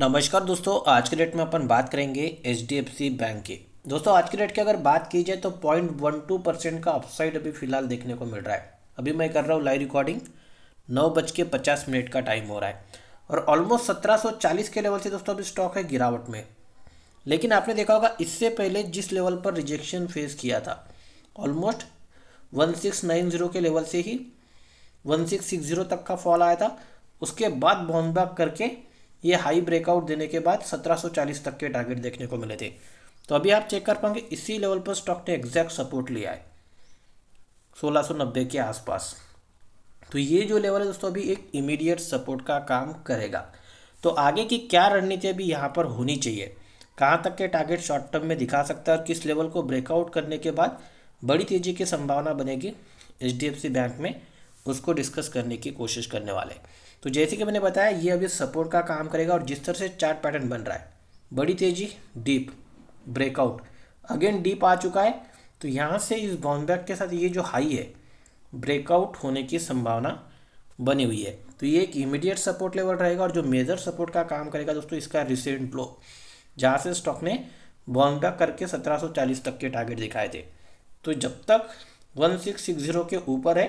नमस्कार दोस्तों आज के डेट में अपन बात करेंगे एच बैंक की दोस्तों आज के डेट की अगर बात की जाए तो पॉइंट वन टू परसेंट का अपसाइड अभी फिलहाल देखने को मिल रहा है अभी मैं कर रहा हूँ लाइव रिकॉर्डिंग नौ बज के पचास मिनट का टाइम हो रहा है और ऑलमोस्ट सत्रह सौ चालीस के लेवल से दोस्तों अभी स्टॉक है गिरावट में लेकिन आपने देखा होगा इससे पहले जिस लेवल पर रिजेक्शन फेस किया था almost one six nine zero के लेवल से ही वन सिक्स सिक्स जीरो तक का फॉल आया था उसके बाद बाउंस बैक करके ये हाई ब्रेकआउट देने के बाद 1740 तक के टारगेट देखने को मिले थे तो अभी आप चेक कर पाएंगे इसी लेवल पर स्टॉक ने एग्जैक्ट सपोर्ट लिया है 1690 के आसपास तो ये जो लेवल है दोस्तों अभी एक इमीडिएट सपोर्ट का काम करेगा तो आगे की क्या रणनीति अभी यहाँ पर होनी चाहिए कहाँ तक के टारगेट शॉर्ट टर्म में दिखा सकता है और किस लेवल को ब्रेकआउट करने के बाद बड़ी तेज़ी की संभावना बनेगी एच बैंक में उसको डिस्कस करने की कोशिश करने वाले तो जैसे कि मैंने बताया ये अभी सपोर्ट का काम करेगा और जिस तरह से चार्ट पैटर्न बन रहा है बड़ी तेजी डीप ब्रेकआउट अगेन डीप आ चुका है तो यहाँ से इस बाउंसबैक के साथ ये जो हाई है ब्रेकआउट होने की संभावना बनी हुई है तो ये एक इमीडिएट सपोर्ट लेवल रहेगा और जो मेजर सपोर्ट का काम करेगा दोस्तों इसका रिसेंट लो जहाँ से स्टॉक ने बाउंसबैक करके 1740 तक के टारगेट दिखाए थे तो जब तक 1660 के ऊपर है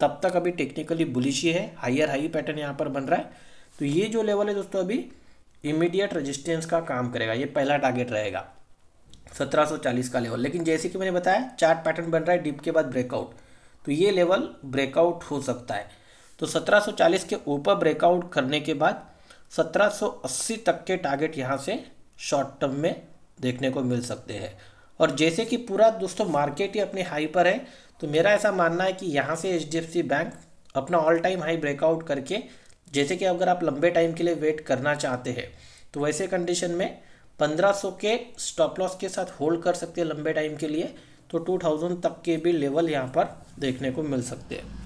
तब तक अभी टेक्निकली बुलिश ही है हाइयर हाई पैटर्न यहाँ पर बन रहा है तो ये जो लेवल है दोस्तों अभी इमीडिएट रेजिस्टेंस का काम करेगा ये पहला टारगेट रहेगा 1740 का लेवल लेकिन जैसे कि मैंने बताया चार्ट पैटर्न बन रहा है डिप के बाद ब्रेकआउट तो ये लेवल ब्रेकआउट हो सकता है तो 1740 के ऊपर ब्रेकआउट करने के बाद 1780 तक के टारगेट यहाँ से शॉर्ट टर्म में देखने को मिल सकते हैं और जैसे कि पूरा दोस्तों मार्केट ही अपने हाई पर है तो मेरा ऐसा मानना है कि यहाँ से एच बैंक अपना ऑल टाइम हाई ब्रेकआउट करके जैसे कि अगर आप लंबे टाइम के लिए वेट करना चाहते हैं तो वैसे कंडीशन में 1500 के स्टॉप लॉस के साथ होल्ड कर सकते हैं लंबे टाइम के लिए तो 2000 तक के भी लेवल यहाँ पर देखने को मिल सकते हैं